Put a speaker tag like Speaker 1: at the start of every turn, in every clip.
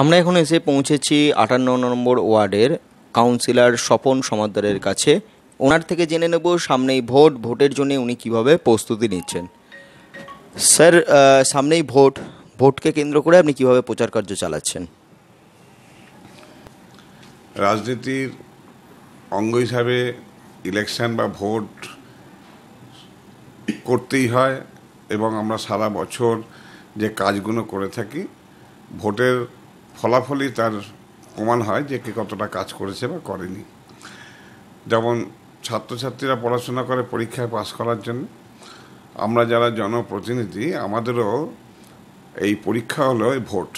Speaker 1: আমরা এখন এসে পৌঁছেছি আটান্ন নম্বর ওয়ার্ডের কাউন্সিলর স্বপন সমাদ্দারের কাছে ওনার থেকে জেনে নেব সামনেই ভোট ভোটের জন্য উনি কিভাবে প্রস্তুতি নিচ্ছেন স্যার সামনেই ভোট ভোটকে কেন্দ্র করে আপনি কিভাবে প্রচার কার্য চালাচ্ছেন রাজনীতির অঙ্গ হিসাবে ইলেকশন বা ভোট করতেই হয় এবং আমরা সারা বছর যে কাজগুলো করে থাকি ভোটের ফলাফলই তার প্রমাণ হয় যে কে কতটা কাজ করেছে বা করেনি যেমন ছাত্রছাত্রীরা পড়াশোনা করে পরীক্ষায় পাশ করার জন্য আমরা যারা জনপ্রতিনিধি আমাদেরও এই পরীক্ষা হলো ভোট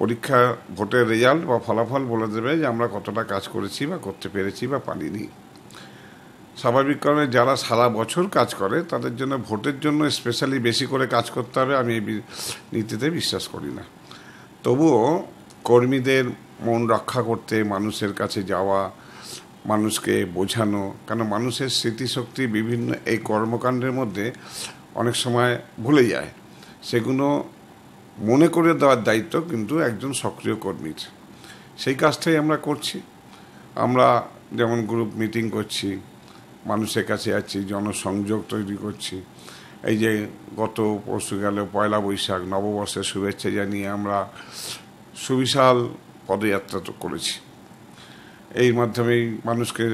Speaker 1: পরীক্ষা ভোটের রেজাল্ট বা ফলাফল বলে দেবে যে আমরা কতটা কাজ করেছি বা করতে পেরেছি বা পারিনি স্বাভাবিককরণে যারা সারা বছর কাজ করে তাদের জন্য ভোটের জন্য স্পেশালি বেশি করে কাজ করতে হবে আমি এই নীতিতে বিশ্বাস করি না তবুও কর্মীদের মন রক্ষা করতে মানুষের কাছে যাওয়া মানুষকে বোঝানো কেন মানুষের স্মৃতিশক্তি বিভিন্ন এই কর্মকাণ্ডের মধ্যে অনেক সময় ভুলে যায় সেগুলো মনে করে দেওয়ার দায়িত্ব কিন্তু একজন সক্রিয় কর্মীর সেই কাজটাই আমরা করছি আমরা যেমন গ্রুপ মিটিং করছি মানুষের কাছে যাচ্ছি জনসংযোগ তৈরি করছি এই যে গত পরশুকালে পয়লা বৈশাখ নববর্ষের শুভেচ্ছা জানিয়ে আমরা সুবিশাল পদযাত্রা তো করেছি এই মাধ্যমেই মানুষকে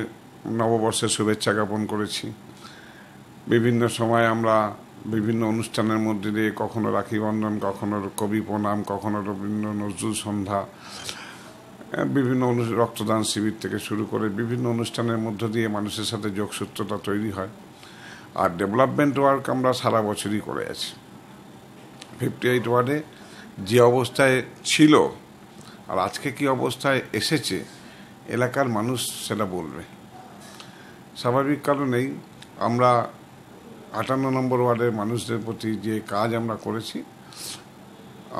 Speaker 1: নববর্ষের শুভেচ্ছা জ্ঞাপন করেছি বিভিন্ন সময় আমরা বিভিন্ন অনুষ্ঠানের মধ্যে দিয়ে কখনো রাখি বন্ধন কখনো কবি প্রণাম কখনো রবীন্দ্র নজরুল সন্ধ্যা বিভিন্ন রক্তদান শিবির থেকে শুরু করে বিভিন্ন অনুষ্ঠানের মধ্য দিয়ে মানুষের সাথে যোগসূত্রতা তৈরি হয় আর ডেভেলপমেন্ট ওয়ার্ক আমরা সারা বছরই করে আছি ফিফটি এইট ওয়ার্ডে যে অবস্থায় ছিল আর আজকে কি অবস্থায় এসেছে এলাকার মানুষ সেটা বলবে স্বাভাবিক কারণেই আমরা আটান্ন নম্বর ওয়ার্ডের মানুষদের প্রতি যে কাজ আমরা করেছি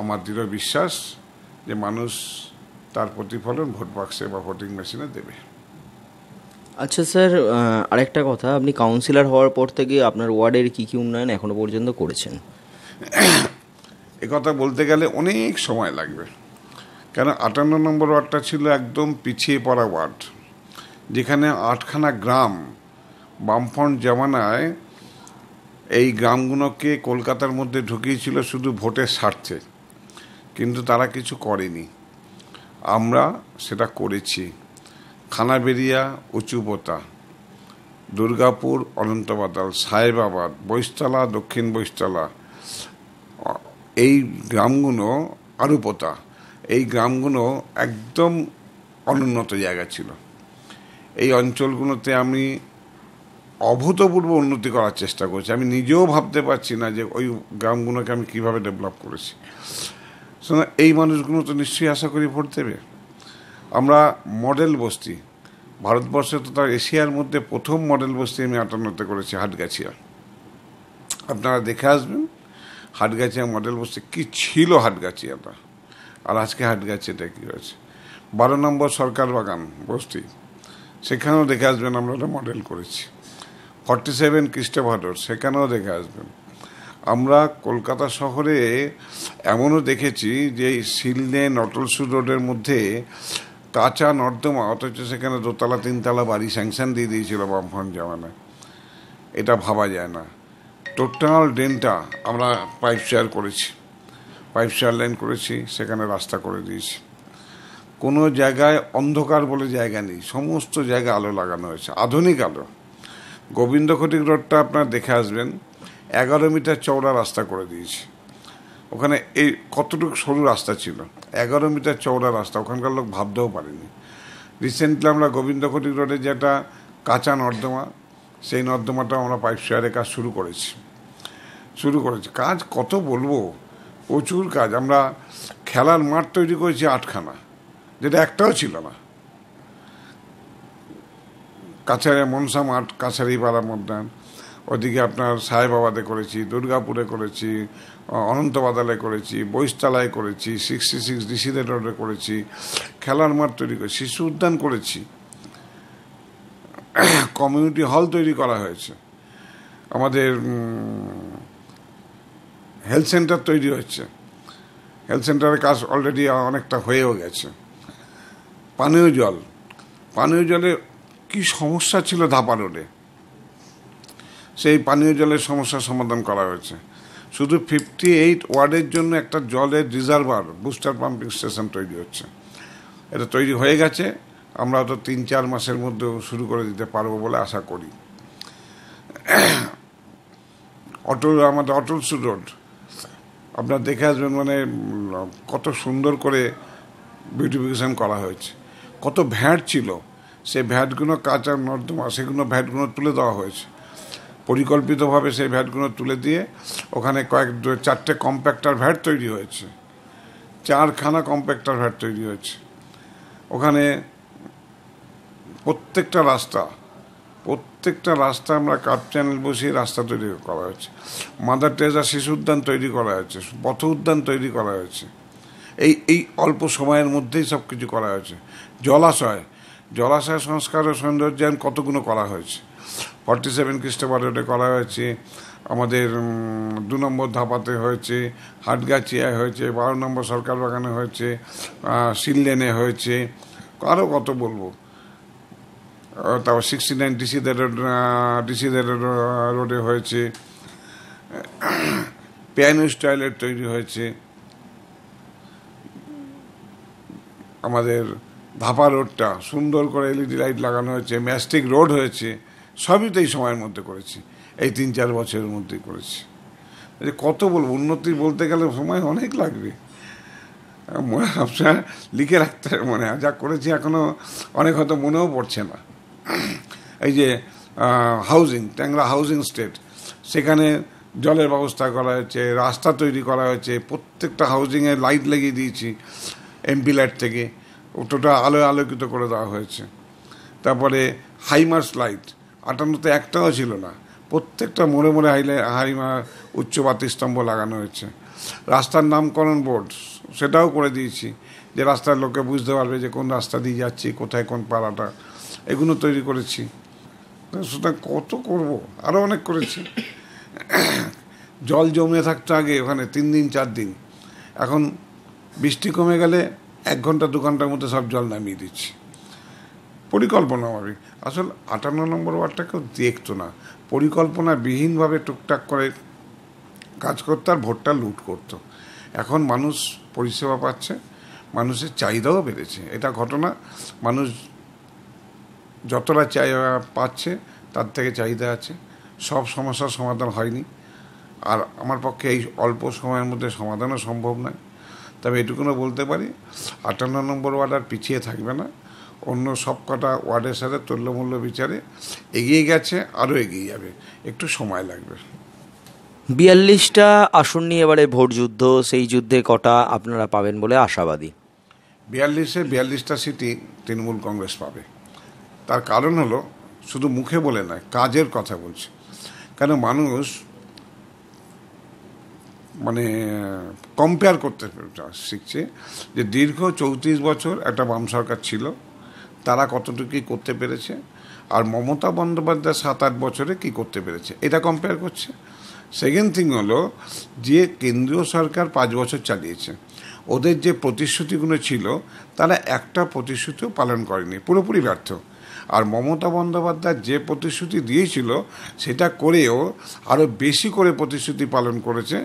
Speaker 1: আমার দৃঢ় বিশ্বাস যে মানুষ তার প্রতিফলন ভোট বাক্সে বা ভোটিং মেশিনে দেবে আচ্ছা স্যার আরেকটা কথা আপনি কাউন্সিলর হওয়ার পর থেকে আপনার ওয়ার্ডের কী কী উন্নয়ন এখনও পর্যন্ত করেছেন এ কথা বলতে গেলে অনেক সময় লাগবে কেন আটান্ন নম্বর ওয়ার্ডটা ছিল একদম পিছিয়ে পড়া ওয়ার্ড যেখানে আটখানা গ্রাম বামফ্রন্ট জামানায় এই গ্রামগুলোকে কলকাতার মধ্যে ঢুকিয়েছিল শুধু ভোটের স্বার্থে কিন্তু তারা কিছু করেনি আমরা সেটা করেছি খানাবেরিয়া উঁচুপোতা দুর্গাপুর অনন্তবাদাল সাহেবাবাদ বৈশতলা দক্ষিণ বৈশতলা এই গ্রামগুলো আরুপোতা এই গ্রামগুলো একদম অনুন্নত জায়গা ছিল এই অঞ্চলগুলোতে আমি অভূতপূর্ব উন্নতি করার চেষ্টা করছি আমি নিজেও ভাবতে পারছি না যে ওই গ্রামগুলোকে আমি কিভাবে ডেভেলপ করেছি এই মানুষগুলো তো নিশ্চয়ই আশা করি ভোট দেবে আমরা মডেল বস্তি ভারতবর্ষে তো তার এশিয়ার মধ্যে প্রথম মডেল বস্তি আমি আটান্নতে করেছি হাটগাছিয়া আপনারা দেখে আসবেন হাটগাছিয়া মডেল বস্তি কী ছিল হাটগাছিয়াটা আর আজকে হাটগাছিয়াটা কী হয়েছে বারো নম্বর সরকার বাগান বস্তি সেখানেও দেখে আসবেন আমরা ওটা মডেল করেছি ফর্টি সেভেন খ্রিস্টাভাডর সেখানেও দেখে আসবেন আমরা কলকাতা শহরে এমনও দেখেছি যে সিললেন নটলসু রোডের মধ্যে কাঁচা নর্দমা অথচ সেখানে দোতলা তিনতলা বাড়ি স্যাংশন দিয়ে দিয়েছিল বামফ্রন্ট জামানা এটা ভাবা যায় না টোটাল ড্রেনটা আমরা পাইপ শেয়ার করেছি পাইপ শেয়ার লাইন করেছি সেখানে রাস্তা করে দিয়েছি কোনো জায়গায় অন্ধকার বলে জায়গা নেই সমস্ত জায়গায় আলো লাগানো হয়েছে আধুনিক আলো গোবিন্দ খটিক রোডটা আপনার দেখে আসবেন এগারো মিটার চওড়া রাস্তা করে দিয়েছি ওখানে এই কতটুকু সরু রাস্তা ছিল এগারো মিটার চওড়া রাস্তা ওখানকার লোক ভাবতেও পারেনি রিসেন্টলি আমরা গোবিন্দকুটি রোডে যেটা কাঁচা নর্দমা সেই নর্দমাটা আমরা পাইপ শেয়ারে কাজ শুরু করেছি শুরু করেছি কাজ কত বলবো প্রচুর কাজ আমরা খেলার মাঠ তৈরি করেছি আটখানা যেটা একটাও ছিল না কাছারে মনসা মাঠ কাছারি পাড়া মধ্যাহ্ন ওদিকে আপনার সাহেবাবাদে করেছি দুর্গাপুরে করেছি অনন্তবাদালে করেছি বৈশতালায় করেছি সিক্সটি সিক্স ডিসিদের রোডে করেছি খেলার মাঠ তৈরি করে শিশু উদ্যান করেছি কমিউনিটি হল তৈরি করা হয়েছে আমাদের হেলথ সেন্টার তৈরি হচ্ছে হেলথ সেন্টারের কাজ অলরেডি অনেকটা হয়েও গেছে পানীয় জল পানীয় জলে কি সমস্যা ছিল ধাপা রোডে সেই পানীয় জলের সমস্যার সমাধান করা হয়েছে শুধু ফিফটি এইট ওয়ার্ডের জন্য একটা জলের রিজার্ভার বুস্টার পাম্পিং স্টেশন তৈরি হচ্ছে এটা তৈরি হয়ে গেছে আমরা তো তিন চার মাসের মধ্যে শুরু করে দিতে পারবো বলে আশা করি অটল আমাদের অটল সু রোড আপনার দেখে আসবেন মানে কত সুন্দর করে বিউটিফিকেশান করা হয়েছে কত ভ্যাট ছিল সেই ভ্যাটগুলো কাঁচা নর্দমা সেগুলো ভ্যাটগুলো তুলে দেওয়া হয়েছে পরিকল্পিতভাবে সেই ভ্যাটগুলো তুলে দিয়ে ওখানে কয়েক চারটে কম্প্যাক্টার ভ্যাট তৈরি হয়েছে চারখানা কম্প্যাক্টার ভ্যাট তৈরি হয়েছে ওখানে প্রত্যেকটা রাস্তা প্রত্যেকটা রাস্তা আমরা কাপ চ্যানেল বসিয়ে রাস্তা তৈরি করা হয়েছে মাদার টেজা শিশু উদ্যান তৈরি করা হয়েছে পথ উদ্যান তৈরি করা হয়েছে এই এই অল্প সময়ের মধ্যেই সব কিছু করা হয়েছে জলাশয় জলাশয় সংস্কার ও সৌন্দর্যায়ন কতগুলো করা হয়েছে ফর্টি সেভেন খ্রিস্টাব্দে করা হয়েছে আমাদের দু নম্বর ধাপাতে হয়েছে হাটগাছিয়ায় হয়েছে বারো নম্বর সরকার বাগানে হয়েছে সিললেনে হয়েছে আরও কত বলবো তারপর সিক্সটি নাইন ডিসিদের ডিসিদের রোডে হয়েছে পিয়ানো টয়লেট তৈরি হয়েছে আমাদের ধাপা রোডটা সুন্দর করে এলইডি লাইট লাগানো হয়েছে ম্যাস্টিক রোড হয়েছে সবই তো এই সময়ের মধ্যে করেছি এই তিন চার বছরের মধ্যেই করেছি যে কত বলবো উন্নতি বলতে গেলে সময় অনেক লাগবে মনে আপনার লিখে রাখতে মনে হয় যা করেছি এখনও অনেক হয়তো মনেও পড়ছে না এই যে হাউজিং ট্যাংরা হাউজিং স্টেট সেখানে জলের ব্যবস্থা করা হয়েছে রাস্তা তৈরি করা হয়েছে প্রত্যেকটা হাউজিংয়ে লাইট লাগিয়ে দিয়েছি এমপি লাইট থেকে ওটা আলোয় আলোকিত করে দেওয়া হয়েছে তারপরে হাইমার্স লাইট আটান্নতে একটাও ছিল না প্রত্যেকটা মোড়ে মোড়ে হাইলে হারিমা উচ্চ বাতিস্তম্ভ লাগানো হয়েছে রাস্তার নামকরণ বোর্ড সেটাও করে দিয়েছি যে রাস্তার লোকে বুঝতে পারবে যে কোন রাস্তা দিয়ে যাচ্ছি কোথায় কোন পাড়াটা এগুলো তৈরি করেছি সুতরাং কত করব আরও অনেক করেছি জল জমে থাকতো আগে ওখানে তিন দিন চার দিন এখন বৃষ্টি কমে গেলে এক ঘন্টা দু ঘন্টার মধ্যে সব জল নামিয়ে দিচ্ছি পরিকল্পনা মাফিক আসল আটান্ন নম্বর ওয়ার্ডটা কেউ দেখতো না পরিকল্পনাবিহীনভাবে টুকটাক করে কাজ করতো আর ভোটটা লুট করতো এখন মানুষ পরিষেবা পাচ্ছে মানুষের চাহিদাও বেড়েছে এটা ঘটনা মানুষ যতটা চাহিদা পাচ্ছে তার থেকে চাহিদা আছে সব সমস্যার সমাধান হয়নি আর আমার পক্ষে এই অল্প সময়ের মধ্যে সমাধানও সম্ভব নয় তবে এটুকুনও বলতে পারি আটান্ন নম্বর ওয়ার্ড আর পিছিয়ে থাকবে না অন্য সবকটা ওয়ার্ডের সাথে তুল্যমূল্য বিচারে এগিয়ে গেছে আরও এগিয়ে যাবে একটু সময় লাগবে বিয়াল্লিশটা আসন নিয়ে এবারে ভোট যুদ্ধ সেই যুদ্ধে কটা আপনারা পাবেন বলে আশাবাদী বিয়াল্লিশে বিয়াল্লিশটা সিটি তৃণমূল কংগ্রেস পাবে তার কারণ হলো শুধু মুখে বলে নয় কাজের কথা বলছে কেন মানুষ মানে কম্পেয়ার করতে শিখছে যে দীর্ঘ চৌত্রিশ বছর একটা বাম সরকার ছিল তারা কতটুকু করতে পেরেছে আর মমতা বন্দ্যোপাধ্যায় সাত আট বছরে কি করতে পেরেছে এটা কম্পেয়ার করছে সেকেন্ড থিং হলো যে কেন্দ্রীয় সরকার পাঁচ বছর চালিয়েছে ওদের যে প্রতিশ্রুতিগুলো ছিল তারা একটা প্রতিশ্রুতিও পালন করেনি পুরোপুরি ব্যর্থ আর মমতা বন্দ্যোপাধ্যায় যে প্রতিশ্রুতি দিয়েছিল সেটা করেও আরও বেশি করে প্রতিশ্রুতি পালন করেছে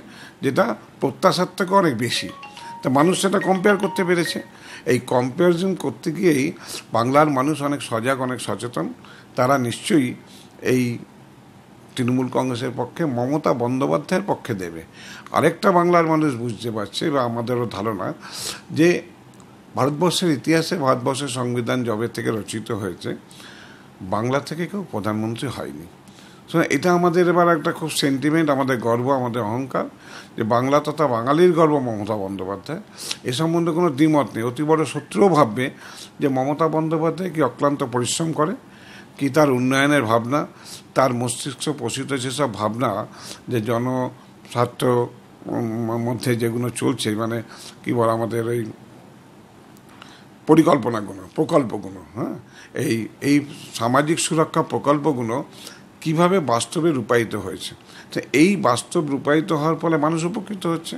Speaker 1: যেটা প্রত্যাশার থেকে অনেক বেশি তা মানুষ সেটা কম্পেয়ার করতে পেরেছে এই কম্পারিজন করতে গিয়েই বাংলার মানুষ অনেক সজাগ অনেক সচেতন তারা নিশ্চয়ই এই তৃণমূল কংগ্রেসের পক্ষে মমতা বন্দ্যোপাধ্যায়ের পক্ষে দেবে আরেকটা বাংলার মানুষ বুঝতে পারছে বা আমাদেরও ধারণা যে ভারতবর্ষের ইতিহাসে ভারতবর্ষের সংবিধান জবে থেকে রচিত হয়েছে বাংলা থেকে কেউ প্রধানমন্ত্রী হয়নি এটা আমাদের এবার একটা খুব সেন্টিমেন্ট আমাদের গর্ব আমাদের অহংকার যে বাংলা তথা বাঙালির গর্ব মমতা বন্দ্যোপাধ্যায় এ সম্বন্ধে কোনো দ্বিমত নেই অতি বড় শত্রুও ভাববে যে মমতা বন্দ্যোপাধ্যায় কি অক্লান্ত পরিশ্রম করে কি তার উন্নয়নের ভাবনা তার মস্তিষ্ক পোষিত সেসব ভাবনা যে জনস্বার্থ মধ্যে যেগুলো চলছে মানে কি বল আমাদের এই পরিকল্পনাগুলো প্রকল্পগুলো হ্যাঁ এই এই সামাজিক সুরক্ষা প্রকল্পগুলো কিভাবে বাস্তবে রূপায়িত হয়েছে তো এই বাস্তব রূপায়িত হওয়ার ফলে মানুষ উপকৃত হচ্ছে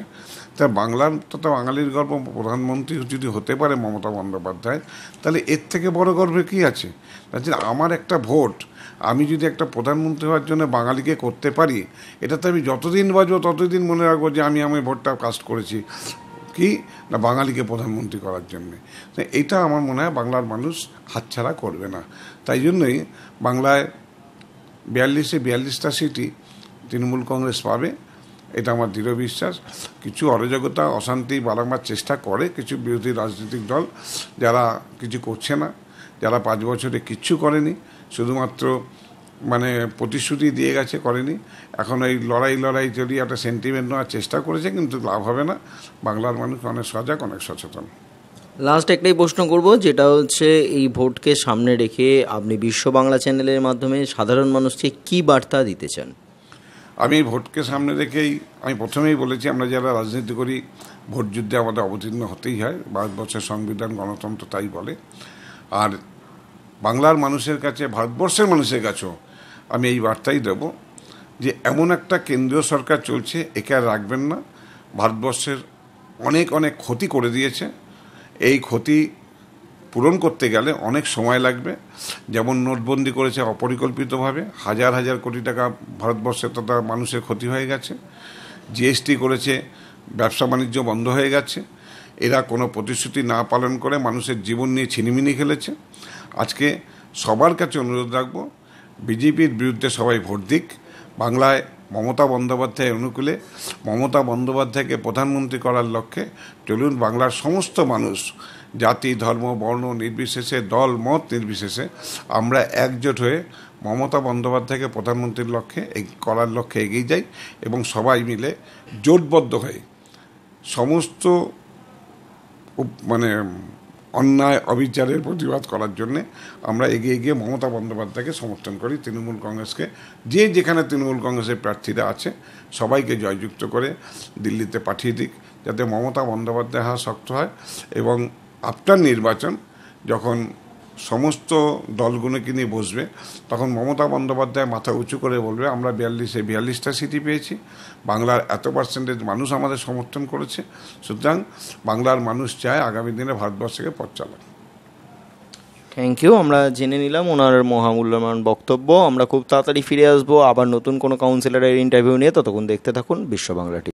Speaker 1: তা বাংলার তথা বাঙালির গর্ব প্রধানমন্ত্রী যদি হতে পারে মমতা বন্দ্যোপাধ্যায় তাহলে এর থেকে বড় গর্বে কী আছে আমার একটা ভোট আমি যদি একটা প্রধানমন্ত্রী হওয়ার জন্য বাঙালিকে করতে পারি এটাতে আমি যতদিন বাজবো ততদিন মনে রাখবো যে আমি আমি ভোটটা কাস্ট করেছি কি না বাঙালিকে প্রধানমন্ত্রী করার জন্যে এটা আমার মনে হয় বাংলার মানুষ হাতছাড়া করবে না তাই জন্যই বাংলায় বিয়াল্লিশে বিয়াল্লিশটা সিটই তৃণমূল কংগ্রেস পাবে এটা আমার দৃঢ় বিশ্বাস কিছু অরাজকতা অশান্তি বারংবার চেষ্টা করে কিছু বিরোধী রাজনৈতিক দল যারা কিছু করছে না যারা পাঁচ বছরে কিচ্ছু করেনি শুধুমাত্র মানে প্রতিশ্রুতি দিয়ে গেছে করেনি এখন এই লড়াই লড়াই চলি একটা সেন্টিমেন্ট নেওয়ার চেষ্টা করেছে কিন্তু লাভ হবে না বাংলার মানুষ অনেক সজাগ অনেক সচেতন লাস্ট একটাই প্রশ্ন করব যেটা হচ্ছে এই ভোটকে সামনে রেখে আপনি বিশ্ব বাংলা চ্যানেলের মাধ্যমে সাধারণ মানুষকে কি বার্তা দিতে চান আমি ভোটকে সামনে রেখেই আমি প্রথমেই বলেছি আমরা যারা রাজনীতি করি ভোট যুদ্ধে আমাদের অবতীর্ণ হতেই হয় ভারতবর্ষের সংবিধান গণতন্ত্র তাই বলে আর বাংলার মানুষের কাছে ভারতবর্ষের মানুষের কাছেও আমি এই বার্তাই দেব যে এমন একটা কেন্দ্রীয় সরকার চলছে একে আর রাখবেন না ভারতবর্ষের অনেক অনেক ক্ষতি করে দিয়েছে এই ক্ষতি পূরণ করতে গেলে অনেক সময় লাগবে যেমন নোটবন্দি করেছে অপরিকল্পিতভাবে হাজার হাজার কোটি টাকা ভারতবর্ষে তথা মানুষের ক্ষতি হয়ে গেছে জিএসটি করেছে ব্যবসা বাণিজ্য বন্ধ হয়ে গেছে এরা কোনো প্রতিশ্রুতি না পালন করে মানুষের জীবন নিয়ে ছিনিমিনি খেলেছে আজকে সবার কাছে অনুরোধ রাখবো বিজেপির বিরুদ্ধে সবাই ভোট দিক বাংলায় মমতা বন্দ্যোপাধ্যায়ের অনুকূলে মমতা বন্দ্যোপাধ্যায়কে প্রধানমন্ত্রী করার লক্ষ্যে চলুন বাংলার সমস্ত মানুষ জাতি ধর্ম বর্ণ নির্বিশেষে দল মত নির্বিশেষে আমরা একজোট হয়ে মমতা বন্দ্যোপাধ্যায়কে প্রধানমন্ত্রীর লক্ষ্যে করার লক্ষ্যে এগিয়ে যাই এবং সবাই মিলে জোটবদ্ধ হয়ে সমস্ত মানে অন্যায় অবিচারের প্রতিবাদ করার জন্যে আমরা এগিয়ে গিয়ে মমতা বন্দ্যোপাধ্যায়কে সমর্থন করি তৃণমূল কংগ্রেসকে যে যেখানে তৃণমূল কংগ্রেসের প্রার্থীরা আছে সবাইকে জয়যুক্ত করে দিল্লিতে পাঠিয়ে দিক যাতে মমতা বন্দ্যোপাধ্যায় হওয়া শক্ত হয় এবং আফটার নির্বাচন যখন সমস্ত দলগুলোকে নিয়ে বসবে তখন মমতা বন্দ্যোপাধ্যায় মাথা উঁচু করে বলবে আমরা বিয়াল্লিশে বিয়াল্লিশটা সিটি পেয়েছি বাংলার এত পার্সেন্টেজ মানুষ আমাদের সমর্থন করেছে সুতরাং বাংলার মানুষ চায় আগামী দিনে ভারতবর্ষকে পথ চালাক থ্যাংক ইউ আমরা জেনে নিলাম ওনার মহামূল্যমান বক্তব্য আমরা খুব তাড়াতাড়ি ফিরে আসবো আবার নতুন কোনো কাউন্সিলরের ইন্টারভিউ নিয়ে ততক্ষণ দেখতে থাকুন বিশ্ব বাংলাটি